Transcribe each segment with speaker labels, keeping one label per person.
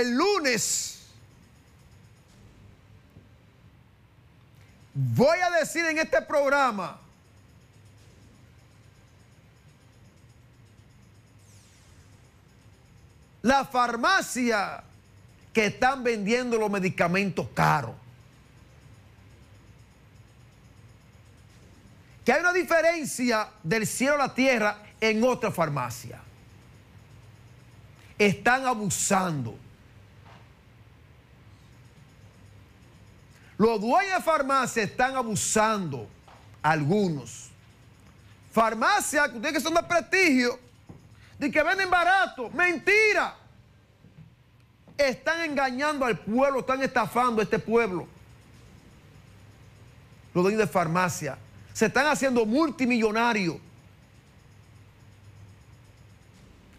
Speaker 1: el lunes voy a decir en este programa la farmacia que están vendiendo los medicamentos caros. Que hay una diferencia del cielo a la tierra en otra farmacia. Están abusando. Los dueños de farmacia están abusando, algunos. Farmacia, que ustedes que son de prestigio, de que venden barato, mentira. Están engañando al pueblo, están estafando a este pueblo. Los dueños de farmacia se están haciendo multimillonarios,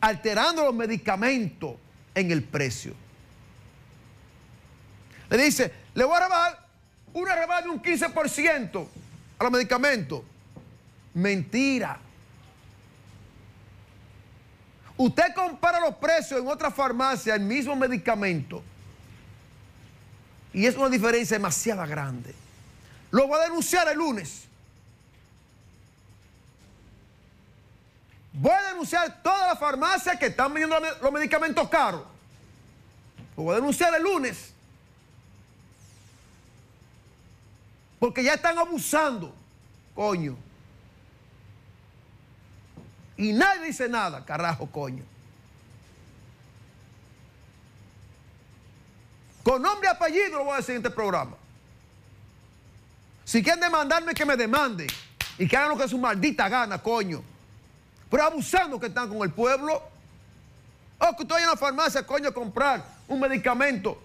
Speaker 1: alterando los medicamentos en el precio. Le dice, le voy a rebajar un rebaja de un 15% a los medicamentos. Mentira. Usted compara los precios en otra farmacia, el mismo medicamento. Y es una diferencia demasiado grande. Lo voy a denunciar el lunes. Voy a denunciar todas las farmacias que están vendiendo los medicamentos caros. Lo voy a denunciar el lunes. Porque ya están abusando, coño. Y nadie dice nada, carajo, coño. Con nombre y apellido lo voy a decir en este programa. Si quieren demandarme, que me demanden. Y que hagan lo que su maldita gana, coño. Pero abusando que están con el pueblo. O oh, que estoy en la farmacia, coño, a comprar un medicamento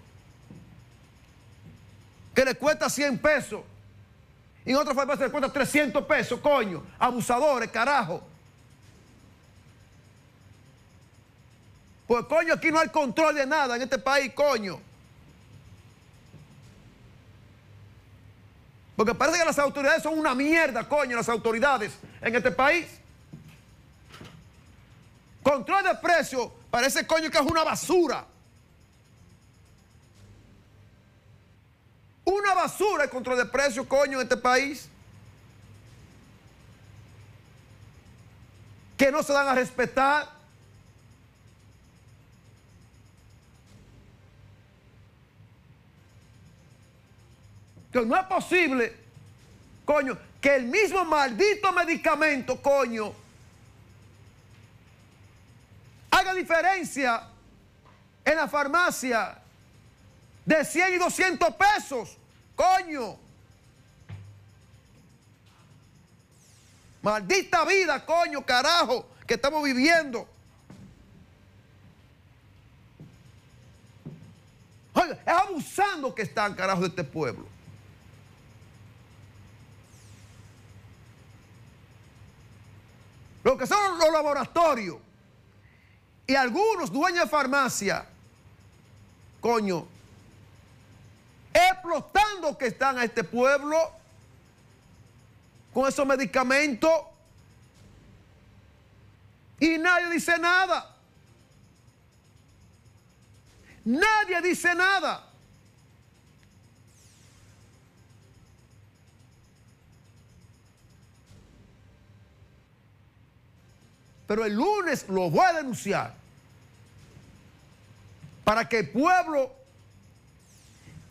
Speaker 1: que le cuesta 100 pesos y en otra farmacia le cuesta 300 pesos, coño. Abusadores, carajo. Pues coño, aquí no hay control de nada en este país, coño. Porque parece que las autoridades son una mierda, coño, las autoridades en este país. Control de precio parece, coño, que es una basura. Una basura el control de precios, coño, en este país. Que no se dan a respetar. Que no es posible, coño, que el mismo maldito medicamento, coño, haga diferencia en la farmacia, de 100 y 200 pesos. Coño. Maldita vida, coño, carajo, que estamos viviendo. Oiga, es abusando que están, carajo, de este pueblo. Lo que son los laboratorios y algunos dueños de farmacia, coño, que están a este pueblo con esos medicamentos. Y nadie dice nada. Nadie dice nada. Pero el lunes lo voy a denunciar para que el pueblo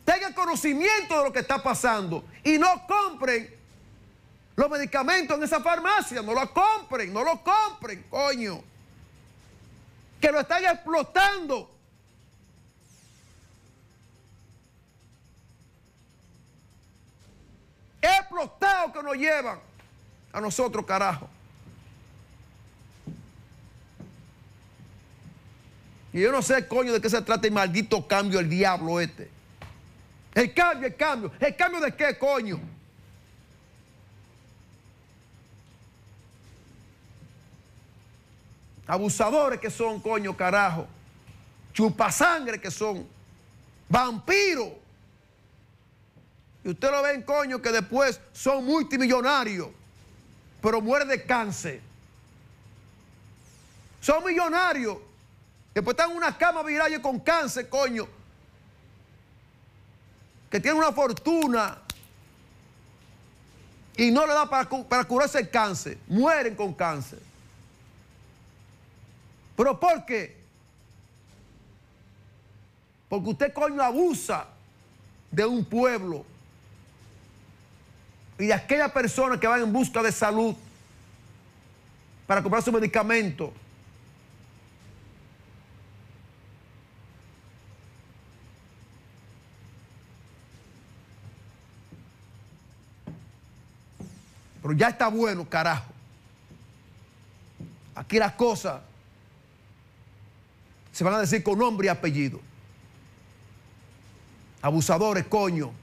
Speaker 1: tengan conocimiento de lo que está pasando y no compren los medicamentos en esa farmacia, no lo compren, no lo compren, coño, que lo están explotando. Explotado que nos llevan a nosotros, carajo. Y yo no sé, coño, de qué se trata el maldito cambio el diablo este. El cambio, el cambio. ¿El cambio de qué, coño? Abusadores que son, coño, carajo. Chupasangre que son. Vampiros. Y usted lo ven, coño, que después son multimillonarios, pero mueren de cáncer. Son millonarios. Después pues están en una cama viral con cáncer, coño que tiene una fortuna y no le da para, para curarse el cáncer, mueren con cáncer. ¿Pero por qué? Porque usted, coño, abusa de un pueblo y de aquellas personas que van en busca de salud para comprar su medicamento Pero ya está bueno, carajo. Aquí las cosas se van a decir con nombre y apellido. Abusadores, coño.